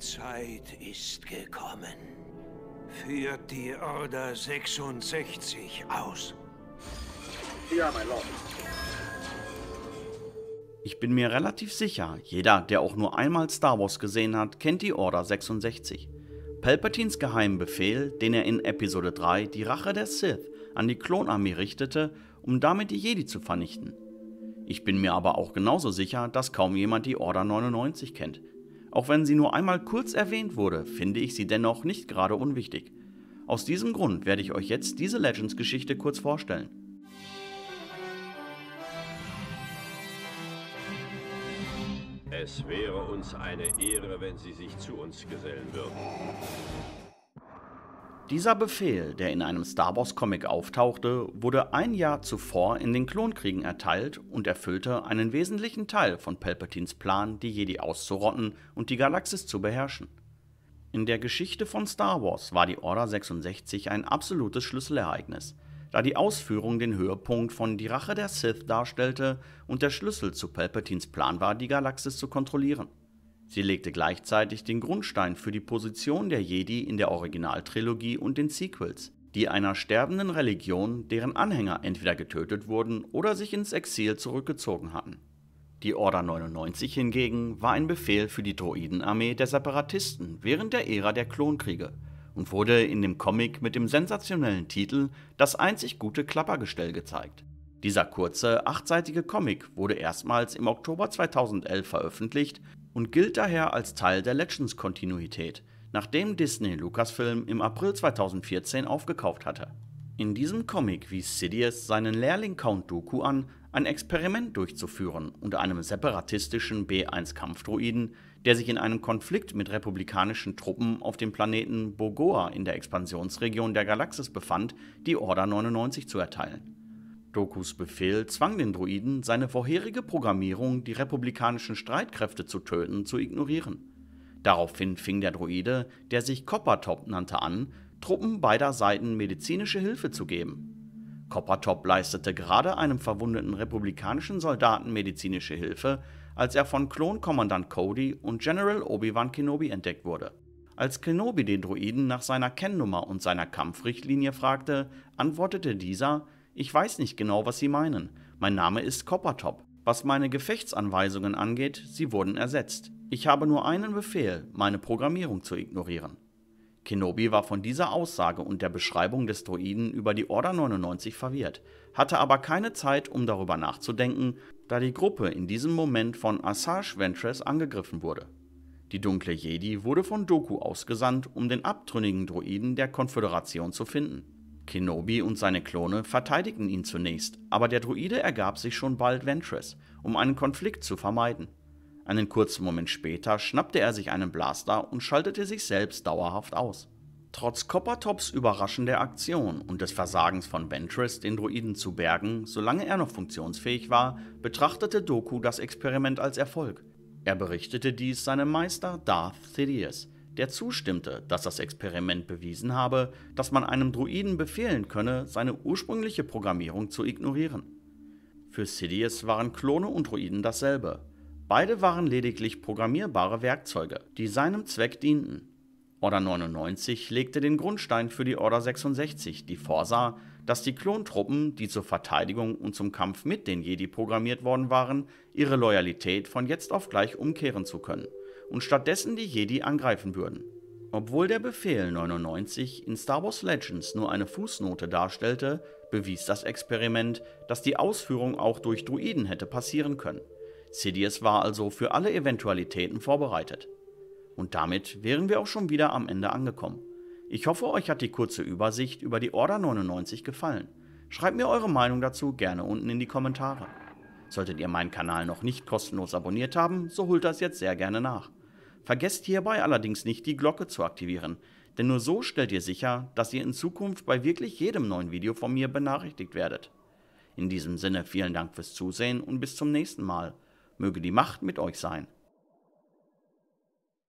Zeit ist gekommen. Führt die Order 66 aus. Ja, mein Lord. Ich bin mir relativ sicher, jeder, der auch nur einmal Star Wars gesehen hat, kennt die Order 66. Palpatines geheimen Befehl, den er in Episode 3, die Rache der Sith, an die Klonarmee richtete, um damit die Jedi zu vernichten. Ich bin mir aber auch genauso sicher, dass kaum jemand die Order 99 kennt, auch wenn sie nur einmal kurz erwähnt wurde, finde ich sie dennoch nicht gerade unwichtig. Aus diesem Grund werde ich euch jetzt diese Legends-Geschichte kurz vorstellen. Es wäre uns eine Ehre, wenn Sie sich zu uns gesellen würden. Dieser Befehl, der in einem Star Wars-Comic auftauchte, wurde ein Jahr zuvor in den Klonkriegen erteilt und erfüllte einen wesentlichen Teil von Palpatines Plan, die Jedi auszurotten und die Galaxis zu beherrschen. In der Geschichte von Star Wars war die Order 66 ein absolutes Schlüsselereignis, da die Ausführung den Höhepunkt von Die Rache der Sith darstellte und der Schlüssel zu Palpatines Plan war, die Galaxis zu kontrollieren. Sie legte gleichzeitig den Grundstein für die Position der Jedi in der Originaltrilogie und den Sequels, die einer sterbenden Religion, deren Anhänger entweder getötet wurden oder sich ins Exil zurückgezogen hatten. Die Order 99 hingegen war ein Befehl für die Droidenarmee der Separatisten während der Ära der Klonkriege und wurde in dem Comic mit dem sensationellen Titel Das einzig gute Klappergestell gezeigt. Dieser kurze, achtseitige Comic wurde erstmals im Oktober 2011 veröffentlicht und gilt daher als Teil der Legends-Kontinuität, nachdem Disney Lucasfilm im April 2014 aufgekauft hatte. In diesem Comic wies Sidious seinen Lehrling Count Dooku an, ein Experiment durchzuführen und einem separatistischen B1-Kampfdroiden, der sich in einem Konflikt mit republikanischen Truppen auf dem Planeten Bogoa in der Expansionsregion der Galaxis befand, die Order 99 zu erteilen. Dokus Befehl zwang den Druiden, seine vorherige Programmierung, die republikanischen Streitkräfte zu töten, zu ignorieren. Daraufhin fing der Druide, der sich Coppertop nannte, an, Truppen beider Seiten medizinische Hilfe zu geben. Coppertop leistete gerade einem verwundeten republikanischen Soldaten medizinische Hilfe, als er von Klonkommandant Cody und General Obi-Wan Kenobi entdeckt wurde. Als Kenobi den Druiden nach seiner Kennnummer und seiner Kampfrichtlinie fragte, antwortete dieser, ich weiß nicht genau, was Sie meinen. Mein Name ist Coppertop. Was meine Gefechtsanweisungen angeht, sie wurden ersetzt. Ich habe nur einen Befehl, meine Programmierung zu ignorieren. Kenobi war von dieser Aussage und der Beschreibung des Droiden über die Order 99 verwirrt, hatte aber keine Zeit, um darüber nachzudenken, da die Gruppe in diesem Moment von Asajj Ventress angegriffen wurde. Die dunkle Jedi wurde von Doku ausgesandt, um den abtrünnigen Droiden der Konföderation zu finden. Kenobi und seine Klone verteidigten ihn zunächst, aber der Druide ergab sich schon bald Ventress, um einen Konflikt zu vermeiden. Einen kurzen Moment später schnappte er sich einen Blaster und schaltete sich selbst dauerhaft aus. Trotz Coppertops überraschender Aktion und des Versagens von Ventress, den Druiden zu bergen, solange er noch funktionsfähig war, betrachtete Doku das Experiment als Erfolg. Er berichtete dies seinem Meister Darth Sidious, der zustimmte, dass das Experiment bewiesen habe, dass man einem Druiden befehlen könne, seine ursprüngliche Programmierung zu ignorieren. Für Sidious waren Klone und Druiden dasselbe. Beide waren lediglich programmierbare Werkzeuge, die seinem Zweck dienten. Order 99 legte den Grundstein für die Order 66, die vorsah, dass die Klontruppen, die zur Verteidigung und zum Kampf mit den Jedi programmiert worden waren, ihre Loyalität von jetzt auf gleich umkehren zu können und stattdessen die Jedi angreifen würden. Obwohl der Befehl 99 in Star Wars Legends nur eine Fußnote darstellte, bewies das Experiment, dass die Ausführung auch durch Druiden hätte passieren können. Sidious war also für alle Eventualitäten vorbereitet. Und damit wären wir auch schon wieder am Ende angekommen. Ich hoffe, euch hat die kurze Übersicht über die Order 99 gefallen. Schreibt mir eure Meinung dazu gerne unten in die Kommentare. Solltet ihr meinen Kanal noch nicht kostenlos abonniert haben, so holt das jetzt sehr gerne nach. Vergesst hierbei allerdings nicht, die Glocke zu aktivieren, denn nur so stellt ihr sicher, dass ihr in Zukunft bei wirklich jedem neuen Video von mir benachrichtigt werdet. In diesem Sinne vielen Dank fürs Zusehen und bis zum nächsten Mal. Möge die Macht mit euch sein.